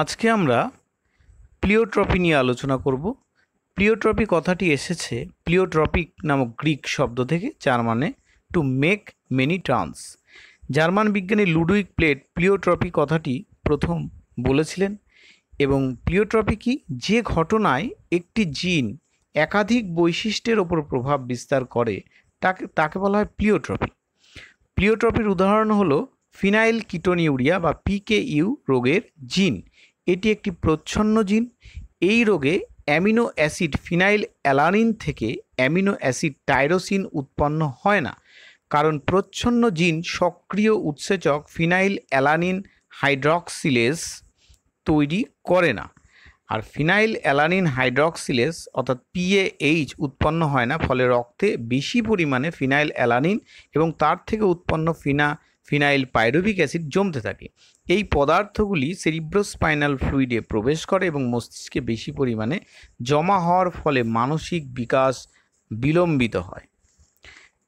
আজকে আমরা প্লিওট্রপি নিয়ে আলোচনা করব প্লিওট্রপি কথাটি এসেছে প্লিওট্রপিক নামক গ্রিক শব্দ থেকে যার মানে টু মেক মেনি ট্রান্স জার্মান বিজ্ঞানী লুডুইক প্লেট প্লিওট্রপি কথাটি প্রথম বলেছিলেন এবং প্লিওট্রপি কি যে ঘটনায় একটি জিন একাধিক বৈশিষ্ট্যের ওপর প্রভাব বিস্তার করে তাকে তাকে বলা হয় প্লিওট্রপি প্লিওট্রপির উদাহরণ হলো ফিনাইল কিটোনিউরিয়া বা পিকে ইউ রোগের জিন এটি একটি প্রচ্ছন্ন জিন এই রোগে অ্যামিনো অ্যাসিড ফিনাইল অ্যালানিন থেকে অ্যামিনো অ্যাসিড টাইরোসিন উৎপন্ন হয় না কারণ প্রচ্ছন্ন জিন সক্রিয় উৎসেচক ফিনাইল অ্যালানিন হাইড্রক্সিলেস তৈরি করে না আর ফিনাইল অ্যালানিন হাইড্রক্সিলেস অর্থাৎ পিএএইচ উৎপন্ন হয় না ফলে রক্তে বেশি পরিমাণে ফিনাইল অ্যালানিন এবং তার থেকে উৎপন্ন ফিনা ফিনাইল পাইরোভিক অ্যাসিড জমতে থাকে এই পদার্থগুলি সেরিব্রোস্পাইনাল ফ্লুইডে প্রবেশ করে এবং মস্তিষ্কে বেশি পরিমাণে জমা হওয়ার ফলে মানসিক বিকাশ বিলম্বিত হয়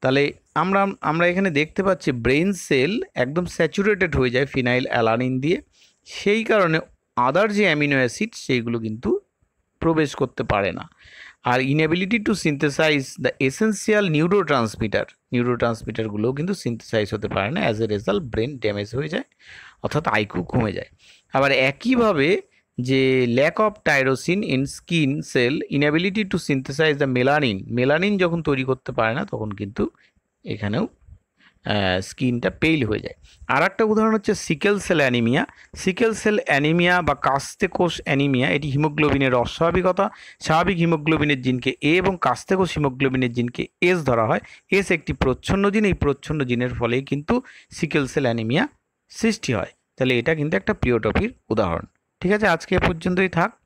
তাহলে আমরা আমরা এখানে দেখতে পাচ্ছি ব্রেন সেল একদম স্যাচুরেটেড হয়ে যায় ফিনাইল অ্যালানিন দিয়ে সেই কারণে আদার যে অ্যামিনো অ্যাসিড সেইগুলো কিন্তু প্রবেশ করতে পারে না আর inability to synthesize the essential neuro transmitter neuro ট্রান্সমিটারগুলোও কিন্তু সিনথেসাইজ হতে পারে না as a result brain damage হয়ে যায় অর্থাৎ আইকু কমে যায় আবার একইভাবে যে lack of tyrosine in skin cell inability to synthesize the melanin melanin যখন তৈরি করতে পারে না তখন কিন্তু এখানেও স্কিনটা পেইল হয়ে যায় আর একটা উদাহরণ হচ্ছে sickle cell anaemia sickle cell anaemia বা কাস্তে কোষ অ্যানিমিয়া এটি হিমোগ্লোবিনের অস্বাভাবিকতা স্বাভাবিক হিমোগ্লোবিনের জিনকে এ এবং কাস্তে কোষ হিমোগ্লোবিনের জিনকে এস ধরা হয় এস একটি প্রচ্ছন্ন জিন এই প্রচ্ছন্ন জিনের ফলেই কিন্তু সিকেল সেল অ্যানিমিয়া সৃষ্টি হয় তাহলে এটা কিন্তু একটা প্রিওটপির উদাহরণ ঠিক আছে আজকে এ পর্যন্তই থাক